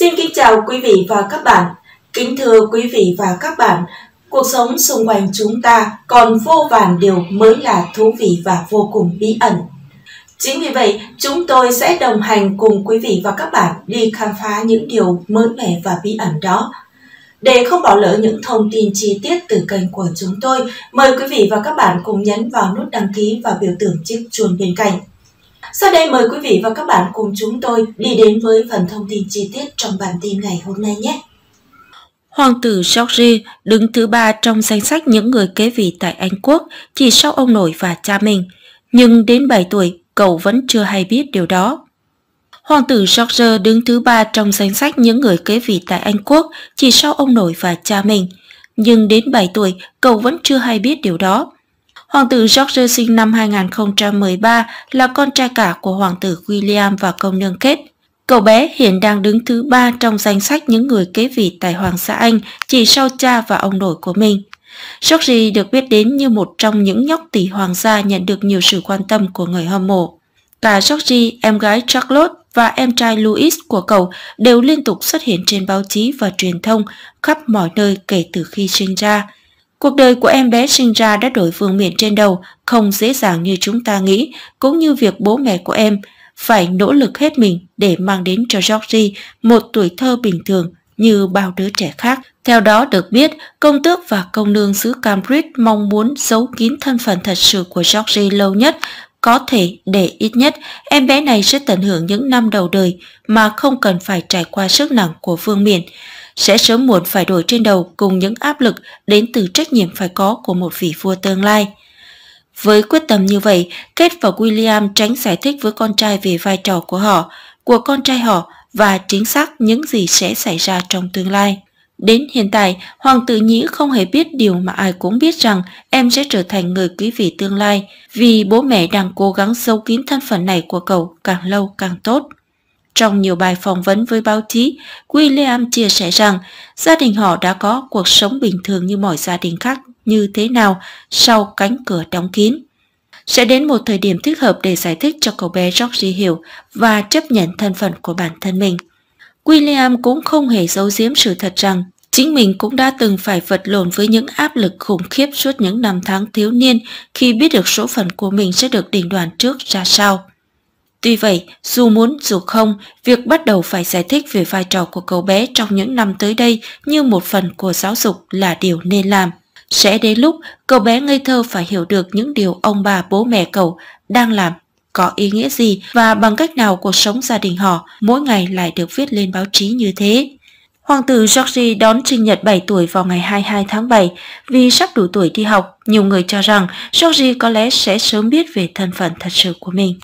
Xin kính chào quý vị và các bạn. Kính thưa quý vị và các bạn, cuộc sống xung quanh chúng ta còn vô vàn điều mới là thú vị và vô cùng bí ẩn. Chính vì vậy, chúng tôi sẽ đồng hành cùng quý vị và các bạn đi khám phá những điều mới mẻ và bí ẩn đó. Để không bỏ lỡ những thông tin chi tiết từ kênh của chúng tôi, mời quý vị và các bạn cùng nhấn vào nút đăng ký và biểu tượng chiếc chuông bên cạnh. Sau đây mời quý vị và các bạn cùng chúng tôi đi đến với phần thông tin chi tiết trong bản tin ngày hôm nay nhé. Hoàng tử George đứng thứ ba trong danh sách những người kế vị tại Anh Quốc chỉ sau ông nội và cha mình, nhưng đến 7 tuổi cậu vẫn chưa hay biết điều đó. Hoàng tử George đứng thứ ba trong danh sách những người kế vị tại Anh Quốc chỉ sau ông nội và cha mình, nhưng đến 7 tuổi cậu vẫn chưa hay biết điều đó. Hoàng tử George sinh năm 2013 là con trai cả của hoàng tử William và công nương Kate. Cậu bé hiện đang đứng thứ ba trong danh sách những người kế vị tại Hoàng xã Anh chỉ sau cha và ông nội của mình. George được biết đến như một trong những nhóc tỷ hoàng gia nhận được nhiều sự quan tâm của người hâm mộ. Cả George, em gái Charlotte và em trai Louis của cậu đều liên tục xuất hiện trên báo chí và truyền thông khắp mọi nơi kể từ khi sinh ra. Cuộc đời của em bé sinh ra đã đổi vương miện trên đầu, không dễ dàng như chúng ta nghĩ, cũng như việc bố mẹ của em phải nỗ lực hết mình để mang đến cho Georgie một tuổi thơ bình thường như bao đứa trẻ khác. Theo đó được biết, công tước và công nương xứ Cambridge mong muốn giấu kín thân phận thật sự của Georgie lâu nhất có thể để ít nhất em bé này sẽ tận hưởng những năm đầu đời mà không cần phải trải qua sức nặng của Vương Miện, sẽ sớm muộn phải đổi trên đầu cùng những áp lực đến từ trách nhiệm phải có của một vị vua tương lai. Với quyết tâm như vậy, Kết và William tránh giải thích với con trai về vai trò của họ, của con trai họ và chính xác những gì sẽ xảy ra trong tương lai. Đến hiện tại, Hoàng tử Nhĩ không hề biết điều mà ai cũng biết rằng em sẽ trở thành người quý vị tương lai, vì bố mẹ đang cố gắng giấu kín thân phận này của cậu càng lâu càng tốt. Trong nhiều bài phỏng vấn với báo chí, William chia sẻ rằng gia đình họ đã có cuộc sống bình thường như mọi gia đình khác như thế nào sau cánh cửa đóng kín. Sẽ đến một thời điểm thích hợp để giải thích cho cậu bé Georgie hiểu và chấp nhận thân phận của bản thân mình. William cũng không hề giấu giếm sự thật rằng chính mình cũng đã từng phải vật lộn với những áp lực khủng khiếp suốt những năm tháng thiếu niên khi biết được số phận của mình sẽ được đình đoàn trước ra sao. Tuy vậy, dù muốn dù không, việc bắt đầu phải giải thích về vai trò của cậu bé trong những năm tới đây như một phần của giáo dục là điều nên làm. Sẽ đến lúc cậu bé ngây thơ phải hiểu được những điều ông bà bố mẹ cậu đang làm có ý nghĩa gì và bằng cách nào cuộc sống gia đình họ mỗi ngày lại được viết lên báo chí như thế. Hoàng tử George đón sinh nhật 7 tuổi vào ngày 22 tháng 7. Vì sắp đủ tuổi đi học, nhiều người cho rằng George có lẽ sẽ sớm biết về thân phận thật sự của mình.